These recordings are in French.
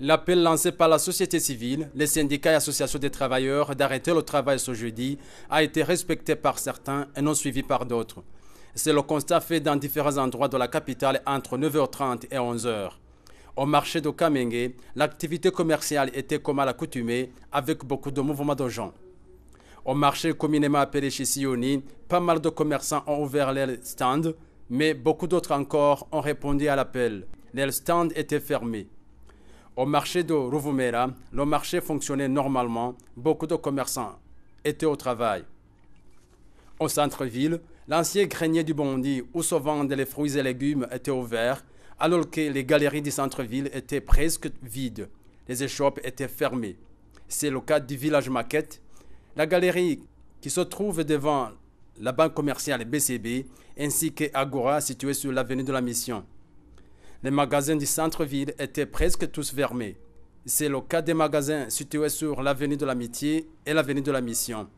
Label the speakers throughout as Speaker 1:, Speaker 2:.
Speaker 1: L'appel lancé par la société civile, les syndicats et associations des travailleurs d'arrêter le travail ce jeudi a été respecté par certains et non suivi par d'autres. C'est le constat fait dans différents endroits de la capitale entre 9h30 et 11h. Au marché de Kamenge, l'activité commerciale était comme à l'accoutumée, avec beaucoup de mouvements de gens. Au marché communément appelé Chisioni, pas mal de commerçants ont ouvert leurs stands, mais beaucoup d'autres encore ont répondu à l'appel. Les stands étaient fermés. Au marché de Rovumera, le marché fonctionnait normalement, beaucoup de commerçants étaient au travail. Au centre-ville, l'ancien grenier du Bondi où se vendaient les fruits et légumes était ouvert, alors que les galeries du centre-ville étaient presque vides. Les échoppes étaient fermées. C'est le cas du village Maquette. La galerie qui se trouve devant la banque commerciale BCB ainsi que Agora située sur l'avenue de la Mission. Les magasins du centre-ville étaient presque tous fermés. C'est le cas des magasins situés sur l'avenue de l'Amitié et l'avenue de la Mission.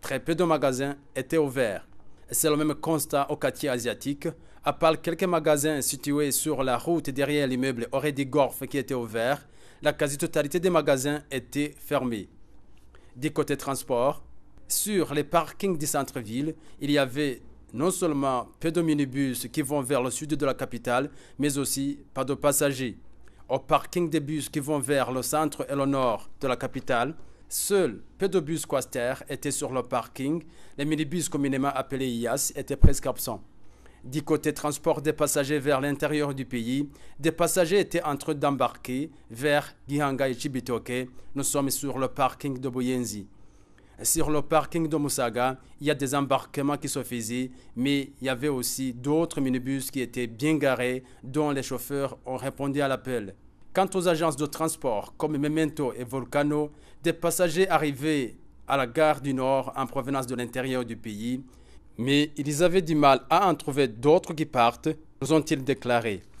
Speaker 1: Très peu de magasins étaient ouverts. C'est le même constat au quartier asiatique, à part quelques magasins situés sur la route derrière l'immeuble des Gorf qui étaient ouverts, la quasi-totalité des magasins étaient fermés. Du côté transport, sur les parkings du centre-ville, il y avait non seulement peu de minibus qui vont vers le sud de la capitale, mais aussi pas de passagers. Au parking des bus qui vont vers le centre et le nord de la capitale, Seuls peu de bus Quaster étaient sur le parking. Les minibus communément appelés IAS étaient presque absents. Du côté transport des passagers vers l'intérieur du pays, des passagers étaient en train d'embarquer vers Gihanga et Chibitoke. Nous sommes sur le parking de Boyenzi. Sur le parking de Moussaga, il y a des embarquements qui se faisaient, mais il y avait aussi d'autres minibus qui étaient bien garés, dont les chauffeurs ont répondu à l'appel. Quant aux agences de transport comme Memento et Volcano, des passagers arrivaient à la gare du Nord en provenance de l'intérieur du pays, mais ils avaient du mal à en trouver d'autres qui partent, nous ont-ils déclaré.